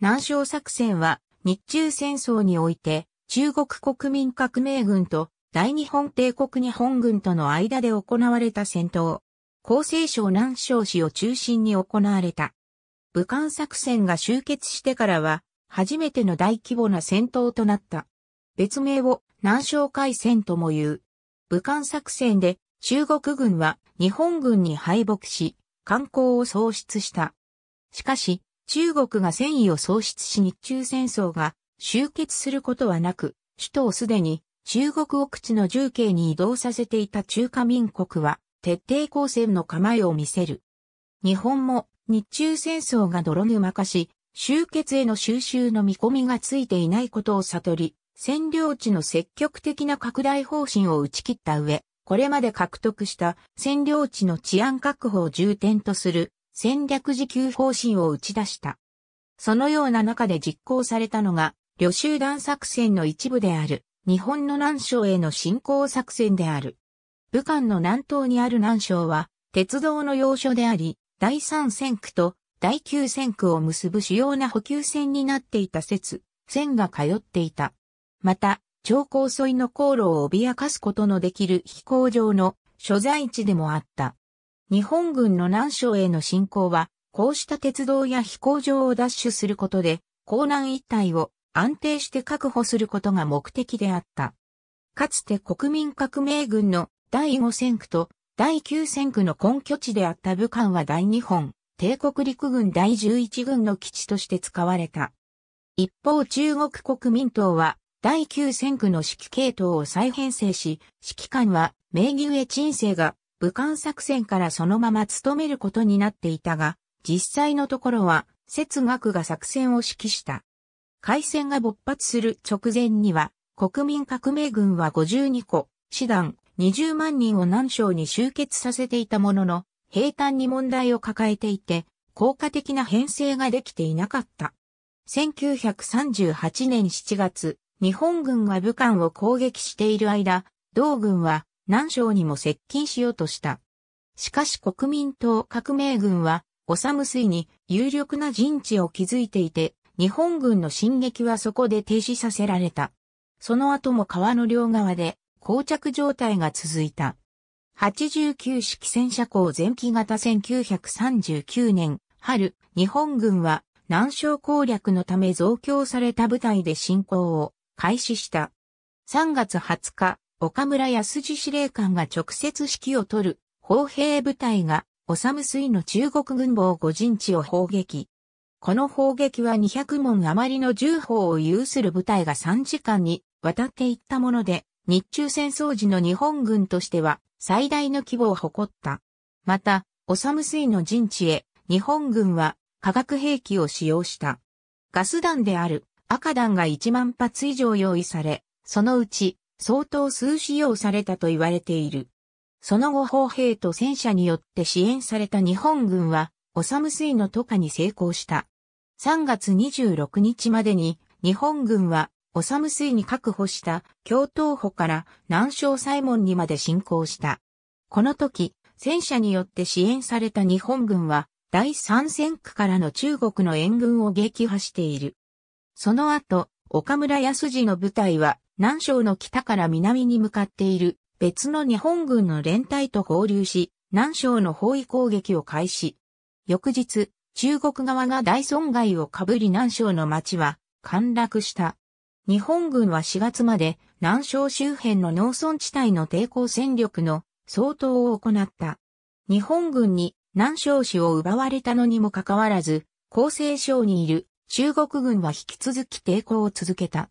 南昌作戦は日中戦争において中国国民革命軍と大日本帝国日本軍との間で行われた戦闘。厚生省南昌市を中心に行われた。武漢作戦が終結してからは初めての大規模な戦闘となった。別名を南昌海戦とも言う。武漢作戦で中国軍は日本軍に敗北し、観光を喪失した。しかし、中国が戦意を喪失し日中戦争が終結することはなく、首都をすでに中国奥地の重慶に移動させていた中華民国は徹底抗戦の構えを見せる。日本も日中戦争が泥沼化し、終結への収集の見込みがついていないことを悟り、占領地の積極的な拡大方針を打ち切った上、これまで獲得した占領地の治安確保を重点とする戦略自給方針を打ち出した。そのような中で実行されたのが、旅集団作戦の一部である、日本の南省への侵攻作戦である。武漢の南東にある南省は、鉄道の要所であり、第三線区と第九線区を結ぶ主要な補給線になっていた説、線が通っていた。また、超高沿いの航路を脅かすことのできる飛行場の所在地でもあった。日本軍の南省への侵攻は、こうした鉄道や飛行場を奪取することで、江南一帯を安定して確保することが目的であった。かつて国民革命軍の第5戦区と第9戦区の根拠地であった武漢は大日本、帝国陸軍第11軍の基地として使われた。一方中国国民党は第9戦区の指揮系統を再編成し、指揮官は名義上陳生が武漢作戦からそのまま務めることになっていたが、実際のところは、節学が作戦を指揮した。海戦が勃発する直前には、国民革命軍は52個、師団20万人を南省に集結させていたものの、平坦に問題を抱えていて、効果的な編成ができていなかった。1938年7月、日本軍が武漢を攻撃している間、同軍は南省にも接近しようとした。しかし国民党革命軍は、オサム水に有力な陣地を築いていて、日本軍の進撃はそこで停止させられた。その後も川の両側で、膠着状態が続いた。89式戦車港前期型1939年春、日本軍は南省攻略のため増強された部隊で進行を開始した。3月20日、岡村康次司令官が直接指揮を取る、砲兵部隊が、オサムスイの中国軍防護陣地を砲撃。この砲撃は200門余りの銃砲を有する部隊が3時間に渡っていったもので、日中戦争時の日本軍としては最大の規模を誇った。また、オサムスイの陣地へ、日本軍は化学兵器を使用した。ガス弾である赤弾が1万発以上用意され、そのうち相当数使用されたと言われている。その後砲兵と戦車によって支援された日本軍は、オサム水の渡下に成功した。3月26日までに日本軍はオサム水に確保した京東歩から南昌西門にまで進行した。この時、戦車によって支援された日本軍は第三戦区からの中国の援軍を撃破している。その後、岡村康次の部隊は南昌の北から南に向かっている別の日本軍の連隊と合流し、南昌の包囲攻撃を開始。翌日、中国側が大損害をかぶり南昌の町は陥落した。日本軍は4月まで南昌周辺の農村地帯の抵抗戦力の相当を行った。日本軍に南昌市を奪われたのにもかかわらず、厚生省にいる中国軍は引き続き抵抗を続けた。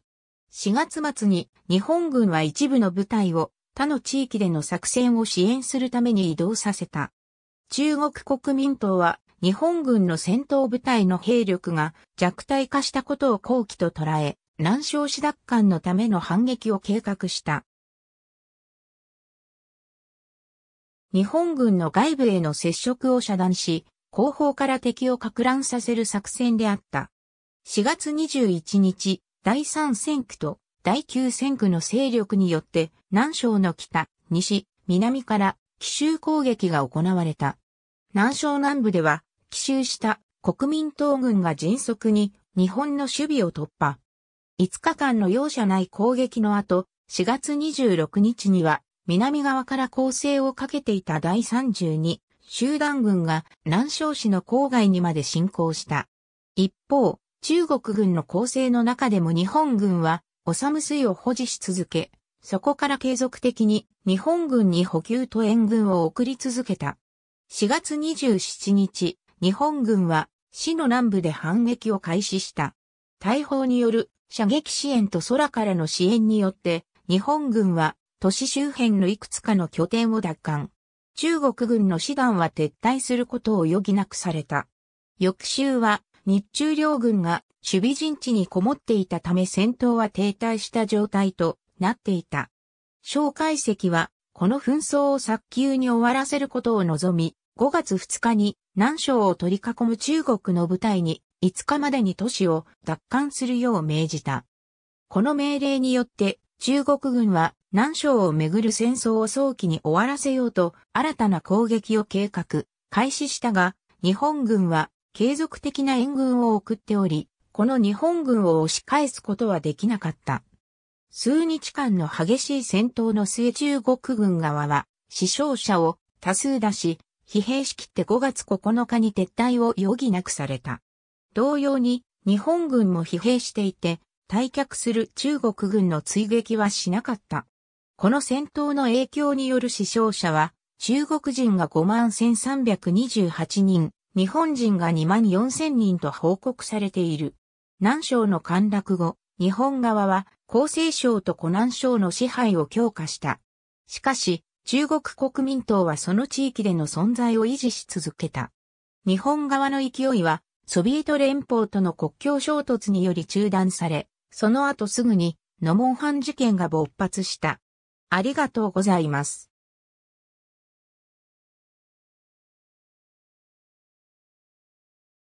4月末に日本軍は一部の部隊を他の地域での作戦を支援するために移動させた。中国国民党は日本軍の戦闘部隊の兵力が弱体化したことを後期と捉え、南昇市奪還のための反撃を計画した。日本軍の外部への接触を遮断し、後方から敵を拡乱させる作戦であった。4月21日、第三戦区と第九戦区の勢力によって南昌の北、西、南から奇襲攻撃が行われた。南昌南部では奇襲した国民党軍が迅速に日本の守備を突破。5日間の容赦ない攻撃の後、4月26日には南側から攻勢をかけていた第32集団軍が南昌市の郊外にまで進行した。一方、中国軍の構成の中でも日本軍は、オサム水を保持し続け、そこから継続的に日本軍に補給と援軍を送り続けた。4月27日、日本軍は、市の南部で反撃を開始した。大砲による射撃支援と空からの支援によって、日本軍は都市周辺のいくつかの拠点を奪還。中国軍の師団は撤退することを余儀なくされた。翌週は日中両軍が守備陣地にこもっていたため戦闘は停滞した状態となっていた。蒋介石は、この紛争を早急に終わらせることを望み、5月2日に南省を取り囲む中国の部隊に5日までに都市を奪還するよう命じた。この命令によって中国軍は南省をめぐる戦争を早期に終わらせようと新たな攻撃を計画、開始したが、日本軍は継続的な援軍を送っており、この日本軍を押し返すことはできなかった。数日間の激しい戦闘の末中国軍側は死傷者を多数出し、疲弊しきって5月9日に撤退を余儀なくされた。同様に日本軍も疲弊していて、退却する中国軍の追撃はしなかった。この戦闘の影響による死傷者は中国人が5万1328人、日本人が2万4千人と報告されている。南省の陥落後、日本側は厚生省と湖南省の支配を強化した。しかし、中国国民党はその地域での存在を維持し続けた。日本側の勢いは、ソビエト連邦との国境衝突により中断され、その後すぐに、ノモンハン事件が勃発した。ありがとうございます。